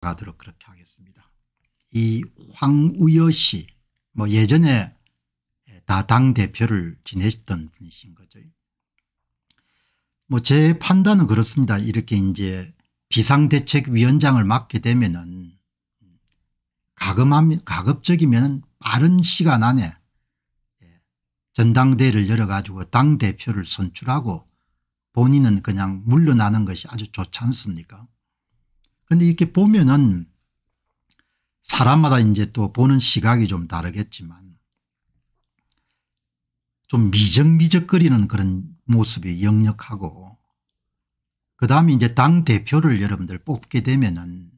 가도록 그렇게 하겠습니다. 이 황우여 씨, 뭐 예전에 다당 대표를 지내셨던 분이신 거죠. 뭐 제 판단은 그렇습니다. 이렇게 이제 비상대책위원장을 맡게 되면은 가급적이면 빠른 시간 안에 전당대회를 열어가지고 당 대표를 선출하고 본인은 그냥 물러나는 것이 아주 좋지 않습니까? 그런데 이렇게 보면은 사람마다 이제 또 보는 시각이 좀 다르겠지만 좀 미적미적거리는 그런 모습이 역력하고 그다음에 이제 당 대표를 여러분들 뽑게 되면은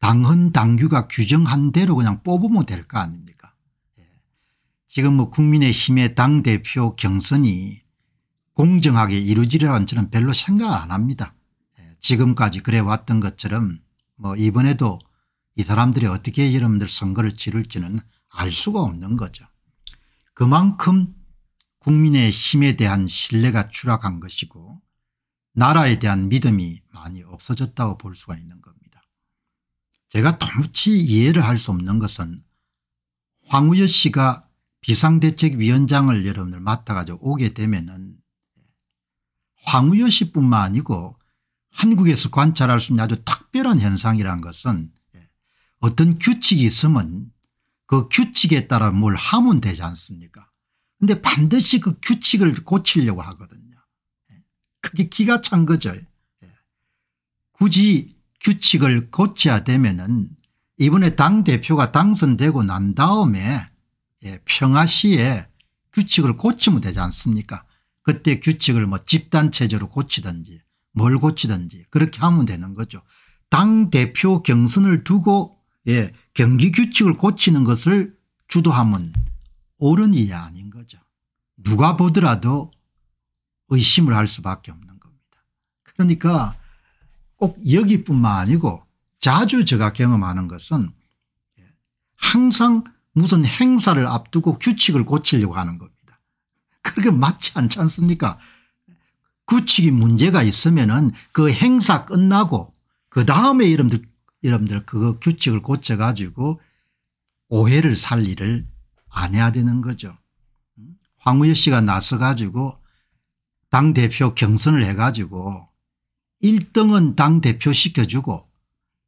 당헌 당규가 규정한 대로 그냥 뽑으면 될 거 아닙니까? 예. 지금 뭐 국민의힘의 당 대표 경선이 공정하게 이루어지라는 저는 별로 생각을 안 합니다. 지금까지 그래 왔던 것처럼 뭐 이번에도 이 사람들이 어떻게 여러분들 선거를 치를지는 알 수가 없는 거죠. 그만큼 국민의 힘에 대한 신뢰가 추락한 것이고 나라에 대한 믿음이 많이 없어졌다고 볼 수가 있는 겁니다. 제가 도무지 이해를 할 수 없는 것은 황우여 씨가 비상대책위원장을 여러분들 맡아가지고 오게 되면은 황우여 씨뿐만 아니고 한국에서 관찰할 수 있는 아주 특별한 현상이란 것은 예, 어떤 규칙이 있으면 그 규칙에 따라 뭘 하면 되지 않습니까 근데 반드시 그 규칙을 고치려고 하거든요. 예, 그게 기가 찬 거죠. 예, 굳이 규칙을 고쳐야 되면은 이번에 당대표가 당선되고 난 다음에 평화시에 규칙을 고치면 되지 않습니까 그때 규칙을 뭐 집단체제로 고치든지 뭘 고치든지 그렇게 하면 되는 거죠. 당대표 경선을 두고 예, 경기 규칙을 고치는 것을 주도하면 옳은 일이 아닌 거죠. 누가 보더라도 의심을 할 수밖에 없는 겁니다. 그러니까 꼭 여기뿐만 아니고 자주 제가 경험하는 것은 예, 항상 무슨 행사를 앞두고 규칙을 고치려고 하는 겁니다. 그렇게 맞지 않지 않습니까 규칙이 문제가 있으면은 그 행사 끝나고 그 다음에 여러분들 여러분들 그거 규칙을 고쳐 가지고 오해를 살 일을 안 해야 되는 거죠. 황우여 씨가 나서 가지고 당대표 경선을 해 가지고 1등은 당대표 시켜주고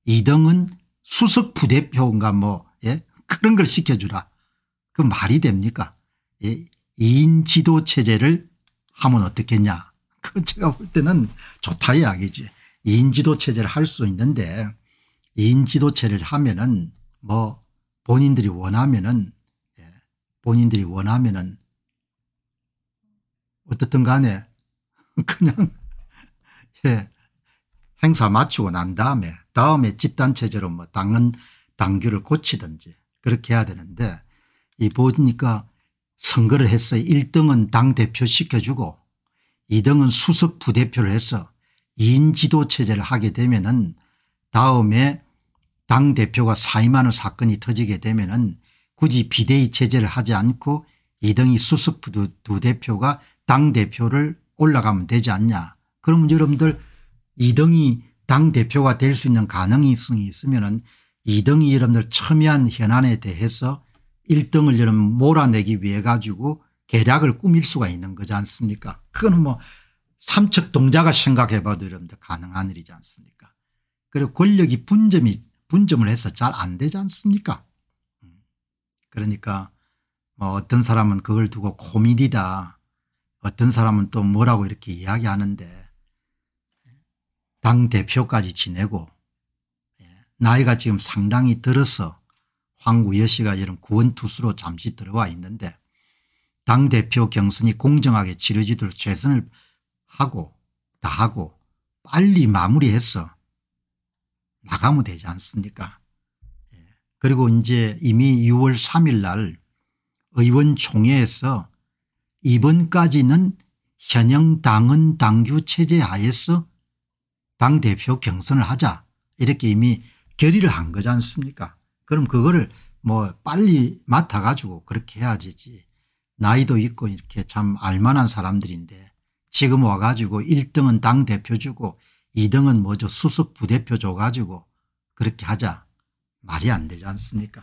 2등은 수석 부대표인가 뭐 예? 그런 걸 시켜주라. 그 말이 됩니까 예? 2인 지도체제를 하면 어떻겠냐 그건 제가 볼 때는 좋다 이야기지. 인지도 체제를 할 수 있는데 인지도 체를 하면은 뭐 본인들이 원하면은 예. 본인들이 원하면은 어떻든 간에 그냥 예. 행사 마치고 난 다음에 다음에 집단체제로 뭐 당은 당규를 고치든지 그렇게 해야 되는데 이 보니까 선거를 했어요. 1등은 당대표 시켜주고 이등은 수석 부대표를 해서 인 지도체제를 하게 되면 은 다음에 당대표가 사임하는 사건이 터지게 되면 은 굳이 비대위 체제를 하지 않고 이등이 수석 부대표가 당대표를 올라가면 되지 않냐. 그럼 여러분들 이등이 당대표가 될 수 있는 가능성이 있으면 은 이등이 여러분들 첨예한 현안에 대해서 일등을 여러분 몰아내기 위해 가지고 계략을 꾸밀 수가 있는 거지 않습니까 그건 뭐 삼척 동자가 생각해 봐도 이러면 가능한 일이지 않습니까 그리고 권력이 분점이 분점을 해서 잘 안 되지 않습니까 음. 그러니까 뭐 어떤 사람은 그걸 두고 고민이다 어떤 사람은 또 뭐라고 이렇게 이야기하는데 당 대표까지 지내고 예, 나이가 지금 상당히 들어서 황우여 씨가 이런 구원투수로 잠시 들어와 있는데 당대표 경선이 공정하게 치러지도록 최선을 하고 다하고 빨리 마무리해서 나가면 되지 않습니까 예. 그리고 이제 이미 6월 3일 날 의원총회에서 이번까지는 현행 당은 당규 체제 하에서 당대표 경선을 하자 이렇게 이미 결의를 한 거지 않습니까 그럼 그거를 뭐 빨리 맡아가지고 그렇게 해야지 나이도 있고 이렇게 참 알만한 사람들인데 지금 와가지고 1등은 당대표 주고 2등은 뭐죠 수석 부대표 줘가지고 그렇게 하자 말이 안 되지 않습니까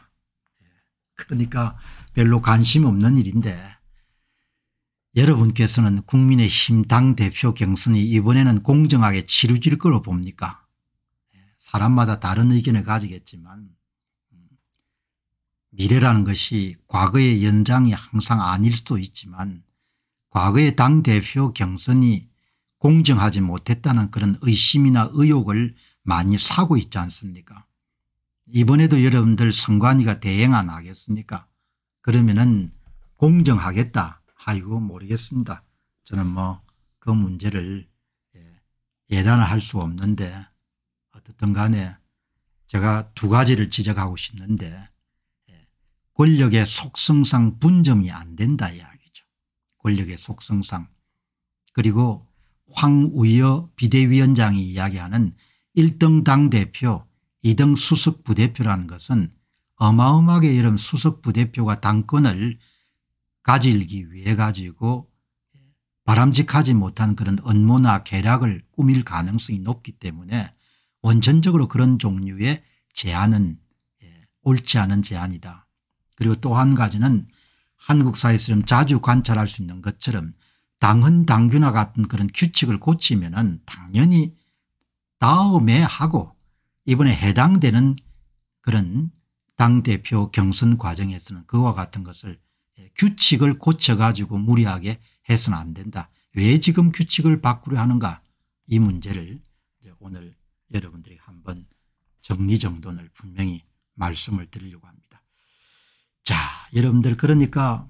예. 그러니까 별로 관심 없는 일인데 여러분께서는 국민의힘 당대표 경선이 이번에는 공정하게 치루질 거로 봅니까 예. 사람마다 다른 의견을 가지겠지만 미래라는 것이 과거의 연장이 항상 아닐 수도 있지만 과거의 당대표 경선이 공정하지 못했다는 그런 의심이나 의혹을 많이 사고 있지 않습니까 이번에도 여러분들 선관위가 대행 안 하겠습니까 그러면 은 공정하겠다 아이고 모르겠습니다 저는 뭐 그 문제를 예, 예단을 할 수 없는데 어떻든 간에 제가 두 가지를 지적하고 싶는데 권력의 속성상 분점이 안 된다 이야기죠. 권력의 속성상 그리고 황우여 비대위원장이 이야기하는 1등 당대표 2등 수석부대표라는 것은 어마어마하게 이런 수석부대표가 당권을 가질기 위해 가지고 바람직하지 못한 그런 언모나 계략을 꾸밀 가능성이 높기 때문에 원천적으로 그런 종류의 제안은 예, 옳지 않은 제안이다. 그리고 또 한 가지는 한국 사회에서 좀 자주 관찰할 수 있는 것처럼 당헌 당규나 같은 그런 규칙을 고치면 은 당연히 다음에 하고 이번에 해당되는 그런 당대표 경선 과정에서는 그와 같은 것을 예, 규칙을 고쳐가지고 무리하게 해서는 안 된다. 왜 지금 규칙을 바꾸려 하는가 이 문제를 오늘 여러분들이 한번 정리정돈을 분명히 말씀을 드리려고 합니다. 자 여러분들 그러니까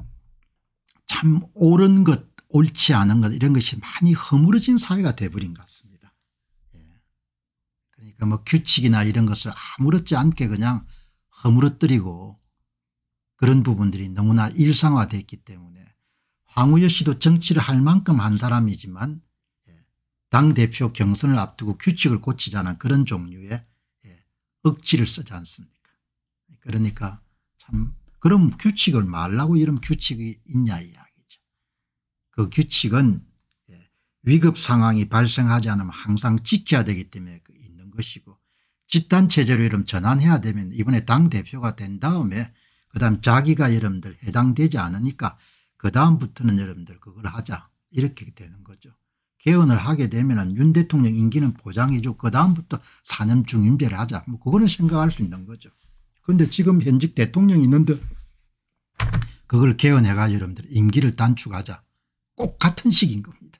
참 옳은 것 옳지 않은 것 이런 것이 많이 허물어진 사회가 돼버린 것 같습니다. 예. 그러니까 뭐 규칙이나 이런 것을 아무렇지 않게 그냥 허물어뜨리고 그런 부분들이 너무나 일상화됐기 때문에 황우여 씨도 정치를 할 만큼 한 사람이지만 예, 당대표 경선을 앞두고 규칙을 고치자는 그런 종류의 예, 억지를 쓰지 않습니까 그러니까 참 그럼 규칙을 말라고 이런 규칙이 있냐 이야기죠. 그 규칙은 예, 위급 상황이 발생하지 않으면 항상 지켜야 되기 때문에 그 있는 것이고 집단체제로 이름 전환해야 되면 이번에 당대표가 된 다음에 그 다음 자기가 여러분들 해당되지 않으니까 그 다음부터는 여러분들 그걸 하자 이렇게 되는 거죠. 개헌을 하게 되면 윤 대통령 임기는 보장해주고 그 다음부터 4년 중임제를 하자 뭐 그거는 생각할 수 있는 거죠. 그런데 지금 현직 대통령이 있는데 그걸 개헌해가 지고 여러분들 임기를 단축하자 꼭 같은 식인 겁니다.